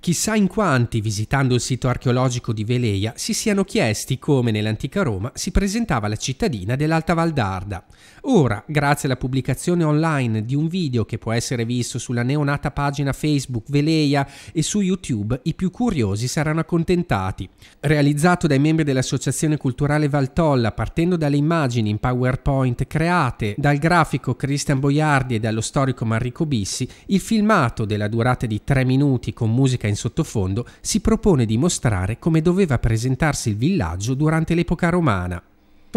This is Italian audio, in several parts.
Chissà in quanti, visitando il sito archeologico di Veleia, si siano chiesti come nell'antica Roma si presentava la cittadina dell'Alta Valdarda. Ora, grazie alla pubblicazione online di un video che può essere visto sulla neonata pagina Facebook Veleia e su YouTube, i più curiosi saranno accontentati. Realizzato dai membri dell'Associazione Culturale Valtolla partendo dalle immagini in PowerPoint create dal grafico Christian Boiardi e dallo storico Marrico Bissi, il filmato della durata di 3 minuti con musica in sottofondo si propone di mostrare come doveva presentarsi il villaggio durante l'epoca romana,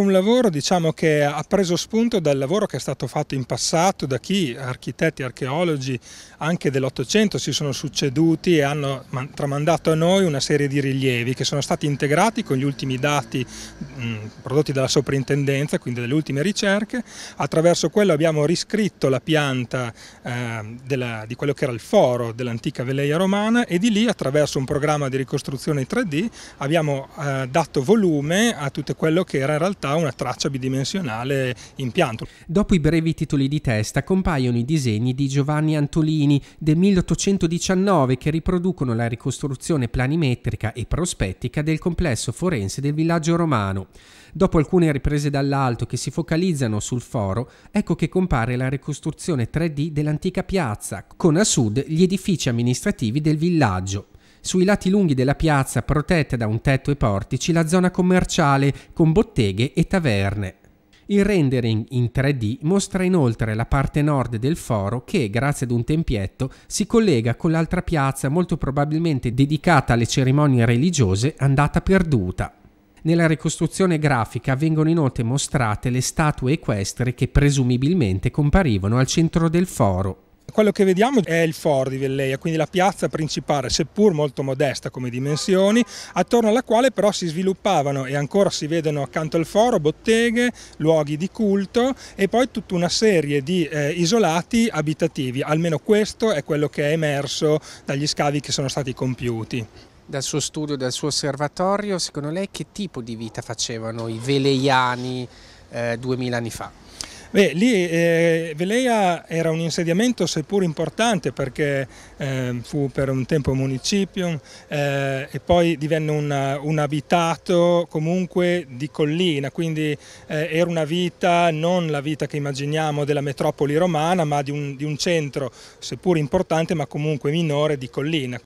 un lavoro diciamo, che ha preso spunto dal lavoro che è stato fatto in passato da chi architetti, archeologi anche dell'Ottocento si sono succeduti e hanno tramandato a noi una serie di rilievi che sono stati integrati con gli ultimi dati mh, mm, prodotti dalla soprintendenza, quindi delle ultime ricerche. Attraverso quello abbiamo riscritto la pianta eh, della, di quello che era il foro dell'antica Velleia romana e di lì attraverso un programma di ricostruzione 3D abbiamo eh, dato volume a tutto quello che era in realtà realtà una traccia bidimensionale in pianto. Dopo i brevi titoli di testa compaiono i disegni di Giovanni Antolini del 1819 che riproducono la ricostruzione planimetrica e prospettica del complesso forense del villaggio romano. Dopo alcune riprese dall'alto che si focalizzano sul foro, ecco che compare la ricostruzione 3D dell'antica piazza, con a sud gli edifici amministrativi del villaggio, sui lati lunghi della piazza protetta da un tetto e portici la zona commerciale con botteghe e taverne. Il rendering in 3D mostra inoltre la parte nord del foro che, grazie ad un tempietto, si collega con l'altra piazza molto probabilmente dedicata alle cerimonie religiose andata perduta. Nella ricostruzione grafica vengono inoltre mostrate le statue equestri che presumibilmente comparivano al centro del foro. Quello che vediamo è il foro di Velleia, quindi la piazza principale, seppur molto modesta come dimensioni, attorno alla quale però si sviluppavano e ancora si vedono accanto al foro botteghe, luoghi di culto e poi tutta una serie di eh, isolati abitativi. Almeno questo è quello che è emerso dagli scavi che sono stati compiuti dal suo studio, dal suo osservatorio, secondo lei che tipo di vita facevano i veleiani eh, 2000 anni fa? Beh, lì eh, Velea era un insediamento seppur importante perché eh, fu per un tempo un municipio eh, e poi divenne una, un abitato comunque di collina, quindi eh, era una vita, non la vita che immaginiamo della metropoli romana, ma di un, di un centro seppur importante ma comunque minore di collina.